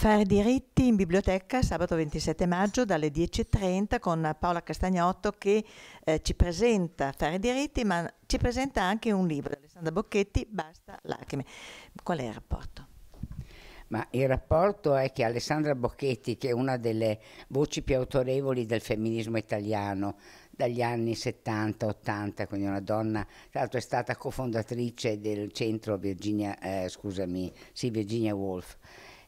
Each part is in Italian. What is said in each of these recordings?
Fare diritti in biblioteca sabato 27 maggio dalle 10.30 con Paola Castagnotto che eh, ci presenta Fare diritti ma ci presenta anche un libro di Alessandra Bocchetti, Basta lacrime. Qual è il rapporto? Ma il rapporto è che Alessandra Bocchetti, che è una delle voci più autorevoli del femminismo italiano dagli anni 70-80, quindi una donna, tra l'altro è stata cofondatrice del centro Virginia, eh, scusami, sì, Virginia Woolf,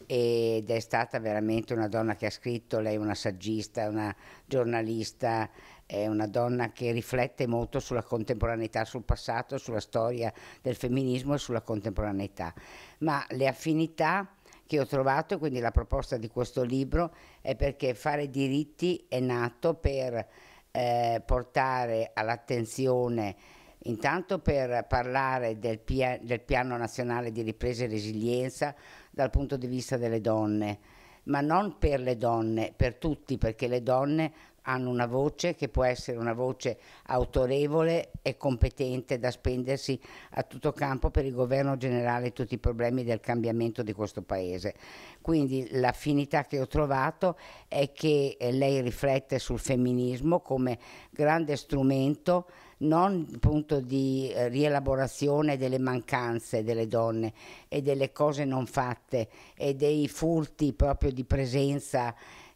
ed è stata veramente una donna che ha scritto, lei è una saggista, una giornalista, è una donna che riflette molto sulla contemporaneità, sul passato, sulla storia del femminismo e sulla contemporaneità. Ma le affinità che ho trovato, quindi la proposta di questo libro, è perché fare diritti è nato per eh, portare all'attenzione intanto per parlare del, pia del, piano nazionale di ripresa e resilienza dal punto di vista delle donne, ma non per le donne, per tutti, perché le donne hanno una voce che può essere una voce autorevole e competente da spendersi a tutto campo per il governo generale e tutti i problemi del cambiamento di questo paese. Quindi l'affinità che ho trovato è che eh, lei riflette sul femminismo come grande strumento non appunto di eh, rielaborazione delle mancanze delle donne e delle cose non fatte e dei furti proprio di presenza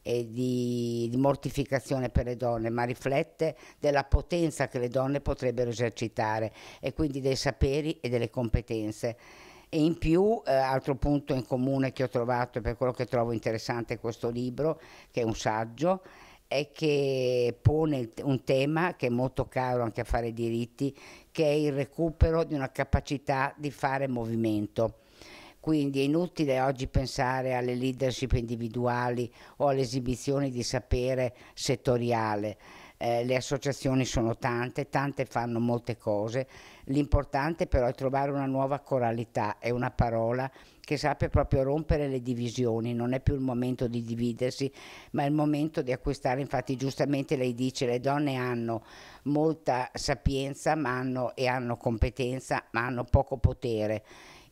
e di, di mortificazione per le donne, ma riflette della potenza che le donne potrebbero esercitare e quindi dei saperi e delle competenze. E in più, eh, altro punto in comune che ho trovato e per quello che trovo interessante questo libro, che è un saggio, è che pone un tema che è molto caro anche a fare diritti, che è il recupero di una capacità di fare movimento. Quindi è inutile oggi pensare alle leadership individuali o alle esibizioni di sapere settoriale. Eh, le associazioni sono tante, tante fanno molte cose, l'importante però è trovare una nuova coralità, è una parola che sappia proprio rompere le divisioni, non è più il momento di dividersi, ma è il momento di acquistare, infatti giustamente lei dice che le donne hanno molta sapienza ma hanno, e hanno competenza ma hanno poco potere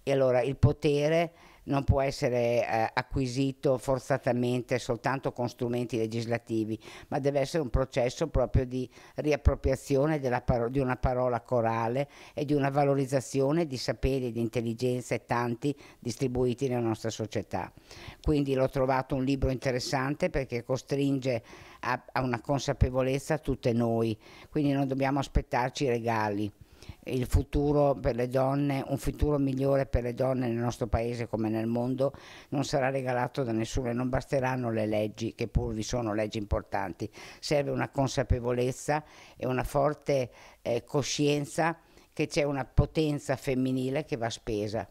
e allora il potere non può essere eh, acquisito forzatamente soltanto con strumenti legislativi, ma deve essere un processo proprio di riappropriazione di una parola corale e di una valorizzazione di saperi, di intelligenze tanti distribuiti nella nostra società. Quindi l'ho trovato un libro interessante perché costringe a, a una consapevolezza tutte noi, quindi non dobbiamo aspettarci regali il futuro per le donne, un futuro migliore per le donne nel nostro paese come nel mondo non sarà regalato da nessuno e non basteranno le leggi che pur vi sono leggi importanti, serve una consapevolezza e una forte eh, coscienza che c'è una potenza femminile che va spesa